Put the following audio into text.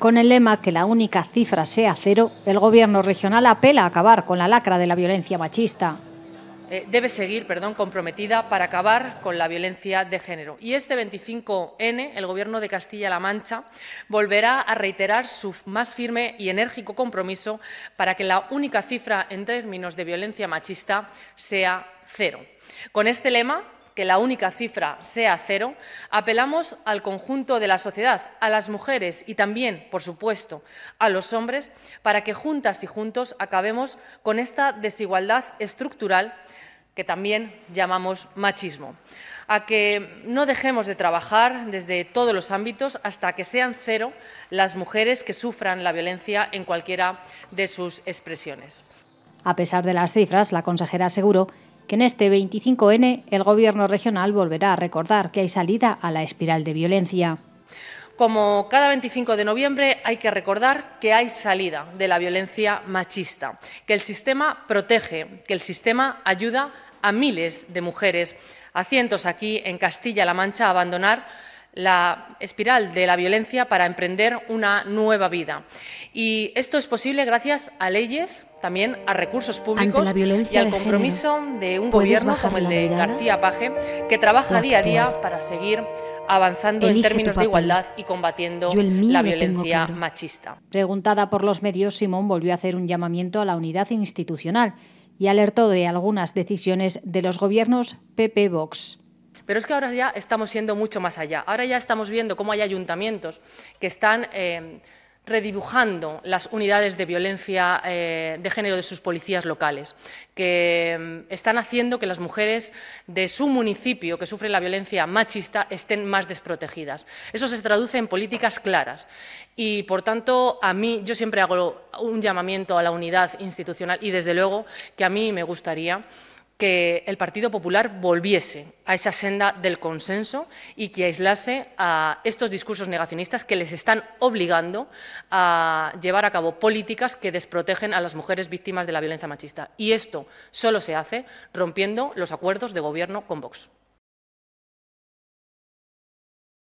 Con el lema que la única cifra sea cero, el Gobierno regional apela a acabar con la lacra de la violencia machista. Eh, debe seguir perdón, comprometida para acabar con la violencia de género. Y este 25N, el Gobierno de Castilla-La Mancha volverá a reiterar su más firme y enérgico compromiso para que la única cifra en términos de violencia machista sea cero. Con este lema, que la única cifra sea cero, apelamos al conjunto de la sociedad, a las mujeres y también, por supuesto, a los hombres, para que juntas y juntos acabemos con esta desigualdad estructural que también llamamos machismo, a que no dejemos de trabajar desde todos los ámbitos hasta que sean cero las mujeres que sufran la violencia en cualquiera de sus expresiones. A pesar de las cifras, la consejera aseguró que en este 25N el Gobierno regional volverá a recordar que hay salida a la espiral de violencia. Como cada 25 de noviembre hay que recordar que hay salida de la violencia machista, que el sistema protege, que el sistema ayuda a miles de mujeres, a cientos aquí en Castilla-La Mancha a abandonar la espiral de la violencia para emprender una nueva vida. Y esto es posible gracias a leyes, también a recursos públicos y al compromiso de, un gobierno como el de García Paje, que trabaja día a día para seguir avanzando en términos de igualdad y combatiendo la violencia machista. Preguntada por los medios, Simón volvió a hacer un llamamiento a la unidad institucional y alertó de algunas decisiones de los gobiernos PP-Vox. Pero es que ahora ya estamos yendo mucho más allá. Ahora ya estamos viendo cómo hay ayuntamientos que están eh, redibujando las unidades de violencia eh, de género de sus policías locales, que mm, están haciendo que las mujeres de su municipio que sufren la violencia machista estén más desprotegidas. Eso se traduce en políticas claras y, por tanto, a mí yo siempre hago un llamamiento a la unidad institucional y, desde luego, que a mí me gustaría que el Partido Popular volviese a esa senda del consenso y que aislase a estos discursos negacionistas que les están obligando a llevar a cabo políticas que desprotegen a las mujeres víctimas de la violencia machista. Y esto solo se hace rompiendo los acuerdos de gobierno con Vox.